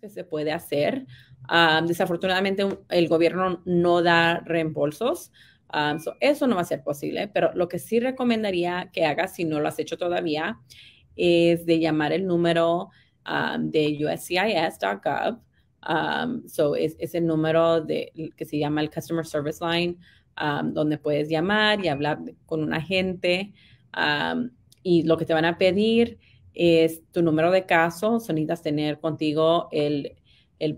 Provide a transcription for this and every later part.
que se puede hacer. desafortunadamente, el gobierno no da reembolsos. eso no va a ser posible, pero lo que sí recomendaría que hagas, si no lo has hecho todavía, es de llamar el número de uscis.gov. Um, es, es, el número de, que se llama el Customer Service Line, donde puedes llamar y hablar con un agente. y lo que te van a pedir es tu número de caso, necesitas tener contigo el,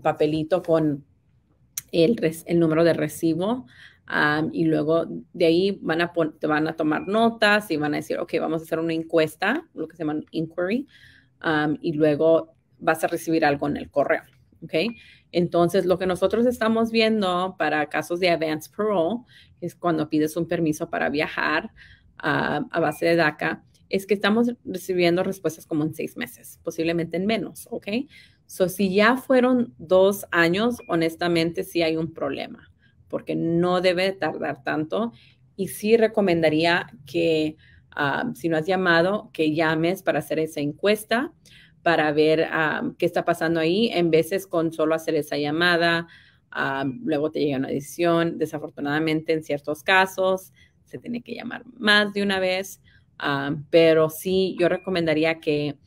papelito con el, el, número de recibo. y luego de ahí van a, te van a tomar notas y van a decir, ok, vamos a hacer una encuesta, lo que se llama inquiry, y luego vas a recibir algo en el correo. Okay. Entonces, lo que nosotros estamos viendo para casos de advance parole es cuando pides un permiso para viajar a base de DACA es que estamos recibiendo respuestas como en seis meses, posiblemente en menos, ¿ok? So, si ya fueron dos años, honestamente sí hay un problema, porque no debe tardar tanto. Y sí recomendaría que, um, si no has llamado, que llames para hacer esa encuesta, para ver um, qué está pasando ahí, en veces con solo hacer esa llamada. Um, luego te llega una decisión. Desafortunadamente, en ciertos casos, se tiene que llamar más de una vez. Ah, pero sí, yo recomendaría que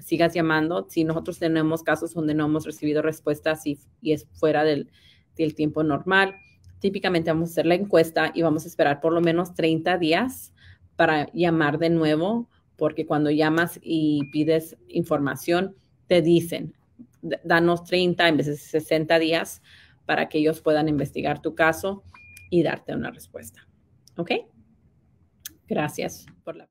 sigas llamando. Si nosotros tenemos casos donde no hemos recibido respuestas y, es fuera del, del, tiempo normal, típicamente vamos a hacer la encuesta y vamos a esperar por lo menos 30 días para llamar de nuevo, porque cuando llamas y pides información, te dicen, danos 30 en vez de 60 días para que ellos puedan investigar tu caso y darte una respuesta. ¿Ok? Gracias por la...